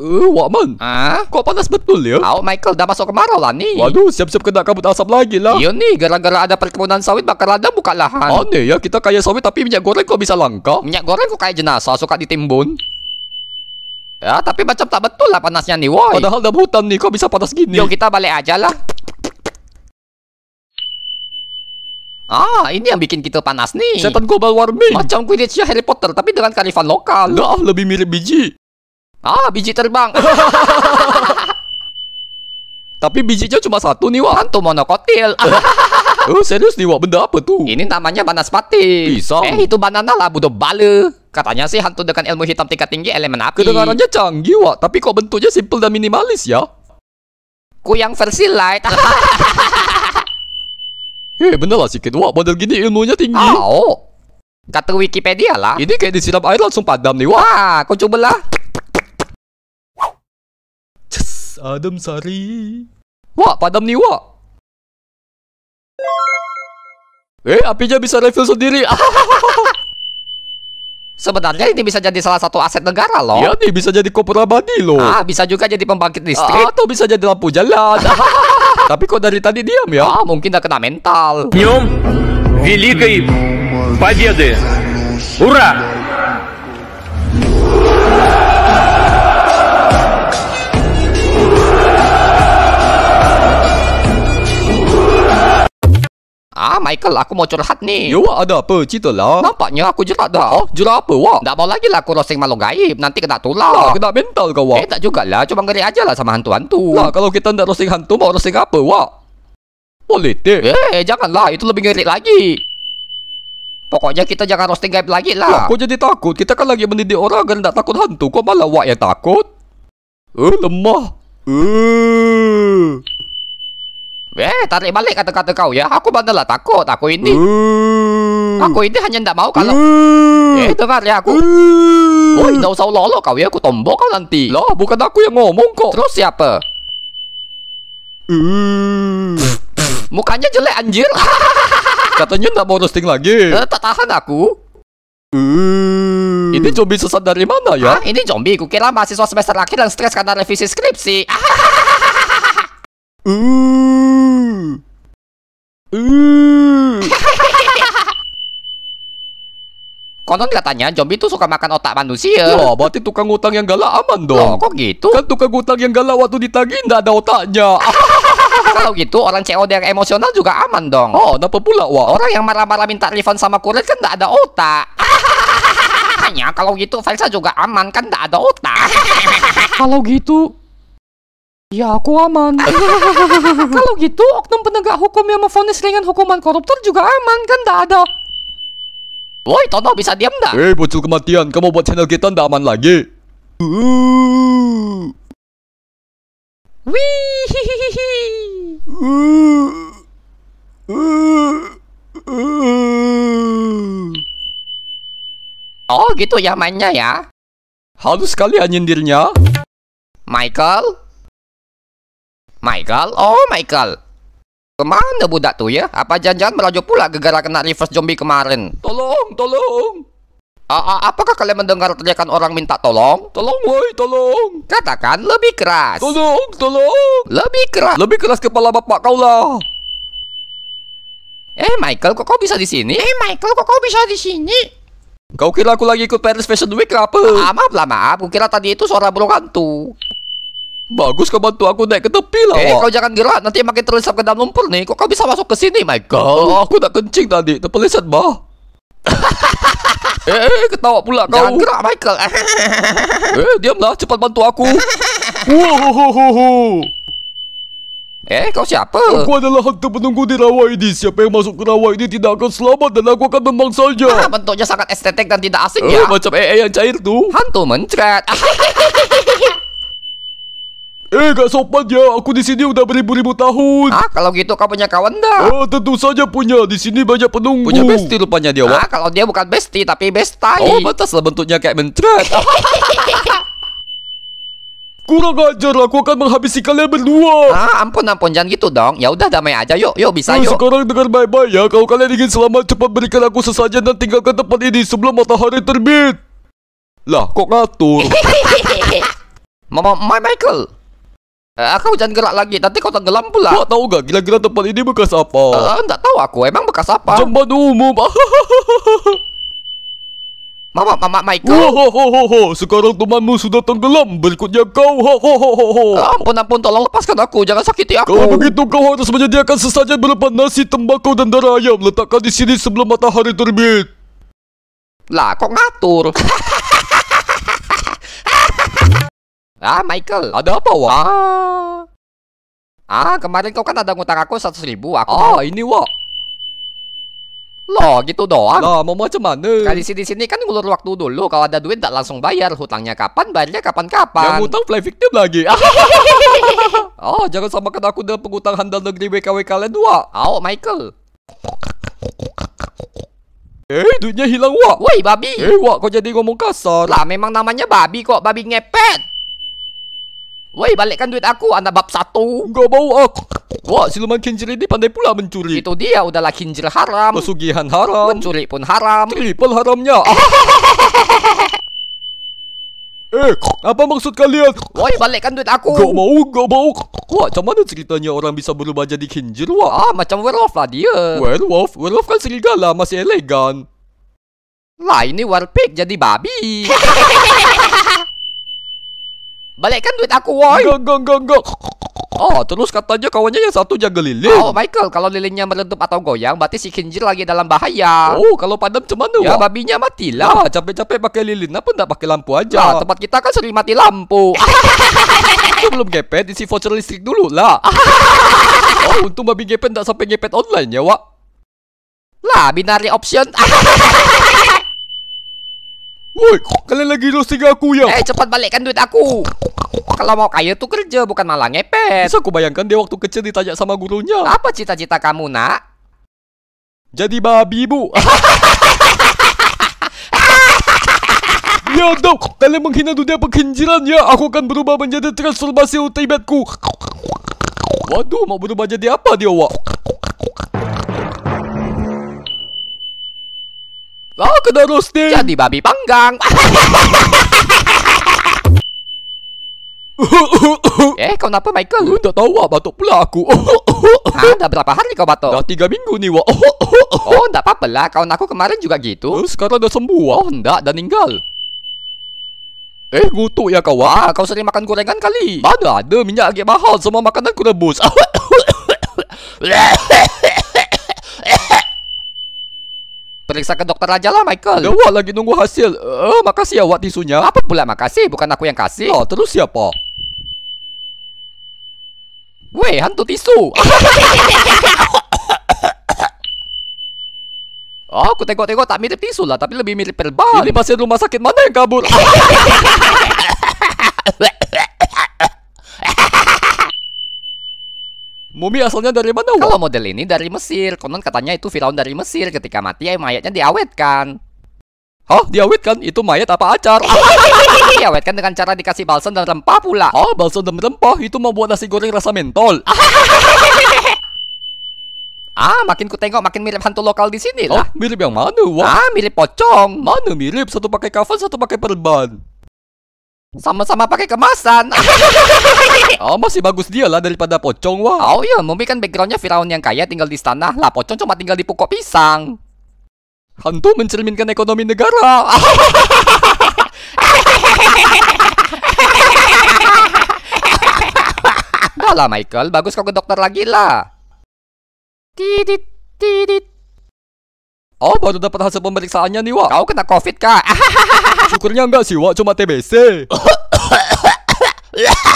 uh, eh, Wakman Ah? Kok panas betul ya? Oh, Michael, dah masuk kemarau lah nih. Waduh, siap-siap kena kabut asap lagi lah. Iya nih, gara-gara ada perkebunan sawit bakal ada buka lahan. Aneh ya, kita kaya sawit tapi minyak goreng kok bisa langka? Minyak goreng kok kayak jenazah, suka ditimbun. Ya, tapi macam tak betul lah panasnya nih, woi. Padahal dalam hutan nih, kok bisa panas gini? Yuk, kita balik aja lah. Ah, ini yang bikin kita panas nih. Setan global warming. Macam Quidditch Harry Potter, tapi dengan karifan lokal. Nah, lebih mirip biji. Ah, biji terbang. Tapi bijinya cuma satu nih, wak hantu monokotil. oh, serius nih, Wak. Benda apa tuh? Ini namanya pati. Pisang. Eh, itu banana lah, budo bale. Katanya sih hantu dengan ilmu hitam tingkat tinggi elemen api. Kedengarannya canggih, Wak. Tapi kok bentuknya simple dan minimalis ya? Ku yang versi light. Hei, eh, bener lah, Sikit. Wak, model gini ilmunya tinggi. Oh. Kata Wikipedia lah. Ini kayak disiram air langsung padam nih, Wak. Wah, kau cobalah. Adam Sari. Wah, padam nih, wah. Eh, apinya bisa refill sendiri. Sebenarnya ini bisa jadi salah satu aset negara loh. Iya nih, bisa jadi koper abadi loh. Ah, bisa juga jadi pembangkit listrik. Ah, atau bisa jadi lampu jalan. Tapi kok dari tadi diam ya? Ah, mungkin udah kena mental. Днем Великой Победы! Ура! Michael, aku mau curhat nih. Yo, ada apa? Cerita lah. Nampaknya aku jerat dah. Oh, jerat apa, Wak? Tak mau lagi lah aku rosing malu gaib. Nanti kena tular. Lah, kena mental kau, Wak. Eh, tak jugalah. Cuma ngeri aja lah sama hantu-hantu. Lah, kalau kita nak rosing hantu, mau rosing apa, Wak? Politik. Eh, janganlah. Itu lebih ngeri lagi. Pokoknya kita jangan roasting gaib lagi lah. Ya, kau jadi takut. Kita kan lagi mendidik orang agar tak takut hantu. Kau malah wak yang takut. Eh, lemah. Eh. Eh, tarik balik kata-kata kau ya. Aku bandalah takut. Aku ini. Uh. Aku ini hanya tidak mau kalau. Uh. Eh, dengar ya aku. Uh. Hmm. Oh, tidak usah lolo kau ya. Aku tombok kau nanti. Loh, bukan aku yang ngomong kok. Terus siapa? Uh. Mukanya jelek anjir. Katanya tidak mau roasting lagi. Eh, tak tahan aku. Uh. Ini zombie sesat dari mana ya? Ah, ini zombie. Kukira mahasiswa semester akhir dan stres karena revisi skripsi. uh Konon katanya zombie itu suka makan otak manusia. Wah, ya, berarti tukang utang yang galak aman dong. Loh, kok gitu? Kan tukang utang yang galak waktu ditagih nggak ada otaknya. Kalau gitu orang COD yang emosional juga aman dong. Oh, kenapa pula, wah Orang yang marah-marah minta refund sama kurir kan nggak ada otak. Hanya kalau gitu Felsa juga aman kan nggak ada otak. Kalau gitu Ya aku aman Kalau gitu oknum penegak hukum yang memfonis ringan hukuman koruptor juga aman kan Tidak ada Woi Tono bisa diam gak? Hei eh, bocil kematian kamu buat channel kita gak aman lagi Wih Oh gitu ya mainnya ya Halus sekali nyindirnya Michael Michael? Oh, Michael. Kemana budak tuh ya? Apa jangan-jangan melaju pula gegara kena reverse zombie kemarin? Tolong, tolong. A -a apakah kalian mendengar teriakan orang minta tolong? Tolong woi, tolong. Katakan lebih keras. Tolong, tolong. Lebih keras. Lebih keras kepala bapak kau lah. Eh Michael, kok kau bisa di sini? Eh Michael, kok kau bisa di sini? Kau kira aku lagi ikut Paris Fashion Week apa? Ah, maaf lah maaf, aku kira tadi itu suara burung hantu. Bagus kau bantu aku naik ke tepi lah. Eh, kau jangan gerak, nanti makin terlisap ke dalam lumpur nih. Kok kau bisa masuk ke sini, my god? Oh, aku tak kencing tadi, terpeleset, bah. Eh, eh, eh, ketawa pula kau. Jangan gerak, Michael. eh, diamlah, cepat bantu aku. Eh, kau siapa? Aku adalah hantu penunggu di rawa ini. Siapa yang masuk ke rawa ini tidak akan selamat dan aku akan memangsanya. Ah, bentuknya sangat estetik dan tidak asing eh, ya. Macam eh eh yang cair tuh. Hantu mencret. Eh, gak sopan ya. Aku di sini udah beribu-ribu tahun. Ah, kalau gitu kau punya kawan dah. Oh, tentu saja punya. Di sini banyak penunggu. Punya bestie rupanya dia, Ah, kalau dia bukan bestie tapi bestai. Oh, batas lah bentuknya kayak mentret. Kurang ajar, aku akan menghabisi kalian berdua. Ah, ampun ampun jangan gitu dong. Ya udah damai aja yuk, yuk bisa eh, yuk. Sekarang dengar baik-baik ya. Kalau kalian ingin selamat, cepat berikan aku sesajen dan tinggalkan tempat ini sebelum matahari terbit. Lah, kok ngatur? Mama, my Michael, Eh, aku jangan gerak lagi, nanti kau tenggelam pula. Wah, tahu gak gila-gila tempat ini bekas apa? Eh, enggak tahu aku, emang bekas apa? Jembatan umum. Mama, mama, Michael. Oh, ho, ho, ho, ho. Sekarang temanmu sudah tenggelam. Berikutnya kau. Ho, ho, ho, ho, eh, Ampun, ampun. Tolong lepaskan aku. Jangan sakiti aku. Kalau begitu, kau harus menyediakan sesajen berupa nasi, tembakau, dan darah ayam. Letakkan di sini sebelum matahari terbit. Lah, kok ngatur? Ah, Michael, ada apa, Wak? Ah. kemarin kau kan ada ngutang aku 100 ribu, aku... Ah, ini, Wak. Loh, gitu doang? Lah, mau macam mana? Kali sini-sini kan ngulur waktu dulu. Kalau ada duit tak langsung bayar. Hutangnya kapan, bayarnya kapan-kapan. Yang hutang play victim lagi. oh, jangan samakan aku dengan pengutang handal negeri WKW kalian dua. Oh, Michael. Eh, duitnya hilang, Wak. Woi, babi. Eh, Wak, kau jadi ngomong kasar. Lah, memang namanya babi kok. Babi ngepet. Woi balikkan duit aku anak bab satu Gak mau aku Wah siluman kincir ini pandai pula mencuri Itu dia udahlah kincir haram Pesugihan haram Mencuri pun haram Triple haramnya ah. Eh apa maksud kalian Woi balikkan duit aku Gak mau gak mau Wah macam mana ceritanya orang bisa berubah jadi kincir wah Ah macam werewolf lah dia Werewolf Werewolf kan serigala masih elegan Lah ini warpig jadi babi Balikkan duit aku, woi. Enggak, enggak, enggak, Oh, terus katanya kawannya yang satu jaga lilin. Oh, Michael, kalau lilinnya meletup atau goyang, berarti si Kinjir lagi dalam bahaya. Oh, kalau padam dua. Ya, babinya matilah. lah. capek-capek pakai lilin, apa enggak pakai lampu aja? Nah, tempat kita kan sering mati lampu. belum gepet, isi voucher listrik dulu lah. oh, untung babi gepet enggak sampai gepet online ya, Wak. Lah, binari option. Woi, kalian lagi roasting aku ya? Eh, cepat balikkan duit aku. Kalau mau kaya tuh kerja, bukan malah ngepet. Bisa aku bayangkan dia waktu kecil ditanya sama gurunya. Apa cita-cita kamu, nak? Jadi babi, bu. ya dok, kalian menghina dunia pekinjiran, ya. Aku akan berubah menjadi transformasi ultimateku. Waduh, mau berubah jadi apa dia, Wak? Lah, kena roasting. Jadi babi panggang. eh, kau kenapa Michael? Lu tak tahu wah batuk pula aku. Ada ah, berapa hari kau batuk? Dah tiga minggu nih wak. oh, tidak apa-apa lah. Kawan aku kemarin juga gitu. Eh, sekarang dah sembuh wak. Oh, tidak, Dah meninggal. Eh, butuh ya kau wah. Kau sering makan gorengan kali. Mana ada minyak agak mahal. Semua makanan ku rebus. periksa ke dokter aja lah Michael Ya Wak lagi nunggu hasil Eh uh, makasih ya Wak tisunya Apa pula makasih bukan aku yang kasih Oh terus siapa? Gue hantu tisu Oh, aku tengok-tengok tak mirip tisu lah, tapi lebih mirip perban. Ini pasien rumah sakit mana yang kabur? Mumi asalnya dari mana? Kalau model ini dari Mesir. Konon katanya itu Firaun dari Mesir. Ketika mati, ya mayatnya diawetkan. Hah? Diawetkan? Itu mayat apa acar? diawetkan dengan cara dikasih balsam dan rempah pula. Oh, Balsam dan rempah? Itu mau buat nasi goreng rasa mentol. ah, makin ku tengok makin mirip hantu lokal di sini lah. Oh, mirip yang mana? Wah. Ah, mirip pocong. Mana mirip? Satu pakai kafan, satu pakai perban. Sama-sama pakai kemasan. oh, masih bagus dia lah daripada pocong wah. Oh iya, Mumi kan backgroundnya Firaun yang kaya tinggal di istana. Lah, pocong cuma tinggal di pokok pisang. Hantu mencerminkan ekonomi negara. Gak lah Michael, bagus kau ke dokter lagi lah. Tidit, tidit, Oh baru dapat hasil pemeriksaannya nih Wak Kau kena covid kak Syukurnya enggak sih Wak cuma TBC